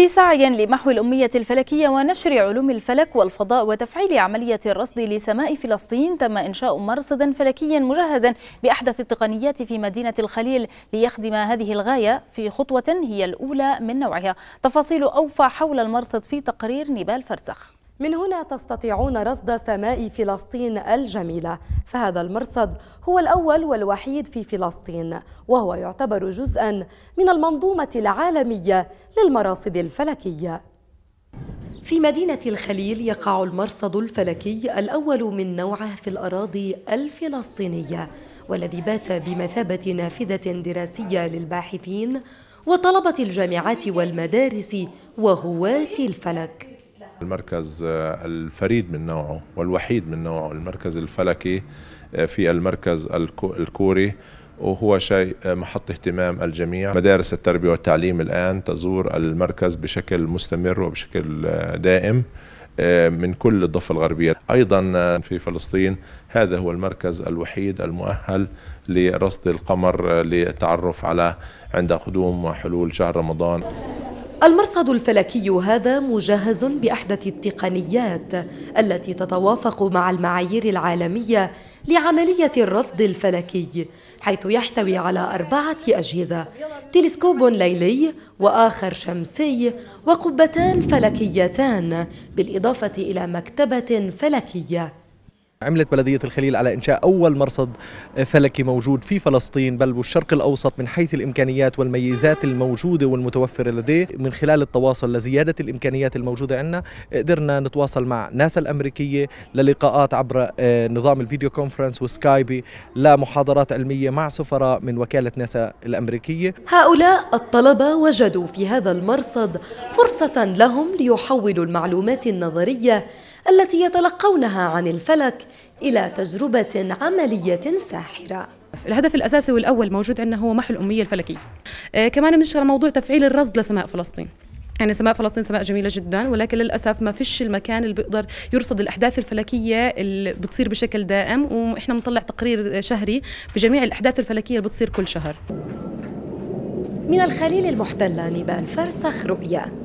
في سعي لمحو الأمية الفلكية ونشر علوم الفلك والفضاء وتفعيل عملية الرصد لسماء فلسطين تم إنشاء مرصدا فلكيا مجهزا بأحدث التقنيات في مدينة الخليل ليخدم هذه الغاية في خطوة هي الأولى من نوعها تفاصيل أوفى حول المرصد في تقرير نبال فرسخ من هنا تستطيعون رصد سماء فلسطين الجميلة فهذا المرصد هو الأول والوحيد في فلسطين وهو يعتبر جزءا من المنظومة العالمية للمراصد الفلكية في مدينة الخليل يقع المرصد الفلكي الأول من نوعه في الأراضي الفلسطينية والذي بات بمثابة نافذة دراسية للباحثين وطلبة الجامعات والمدارس وهواة الفلك المركز آه، الفريد من نوعه والوحيد من نوعه المركز الفلكي آه، في المركز الكوري وهو شيء آه، محط اهتمام الجميع مدارس التربية والتعليم الآن تزور المركز بشكل مستمر وبشكل دائم من كل الضفة الغربية أيضا في فلسطين هذا هو المركز الوحيد المؤهل لرصد القمر للتعرف على عند قدوم وحلول شهر رمضان المرصد الفلكي هذا مجهز بأحدث التقنيات التي تتوافق مع المعايير العالمية لعملية الرصد الفلكي حيث يحتوي على أربعة أجهزة تلسكوب ليلي وآخر شمسي وقبتان فلكيتان بالإضافة إلى مكتبة فلكية عملت بلدية الخليل على إنشاء أول مرصد فلكي موجود في فلسطين بل والشرق الأوسط من حيث الإمكانيات والميزات الموجودة والمتوفرة لديه من خلال التواصل لزيادة الإمكانيات الموجودة عندنا قدرنا نتواصل مع ناسا الأمريكية للقاءات عبر آه، نظام الفيديو كونفرنس وسكايبي لمحاضرات علمية مع سفراء من وكالة ناسا الأمريكية هؤلاء الطلبة وجدوا في هذا المرصد فرصة لهم ليحولوا المعلومات النظرية التي يتلقونها عن الفلك إلى تجربة عملية ساحرة الهدف الأساسي والأول موجود عندنا هو محو الأمية الفلكية آه كمان بنشتغل موضوع تفعيل الرصد لسماء فلسطين يعني سماء فلسطين سماء جميلة جدا ولكن للأسف ما فيش المكان اللي بيقدر يرصد الأحداث الفلكية اللي بتصير بشكل دائم وإحنا بنطلع تقرير شهري بجميع الأحداث الفلكية اللي بتصير كل شهر من الخليل المحتلة نبال فرسخ رؤية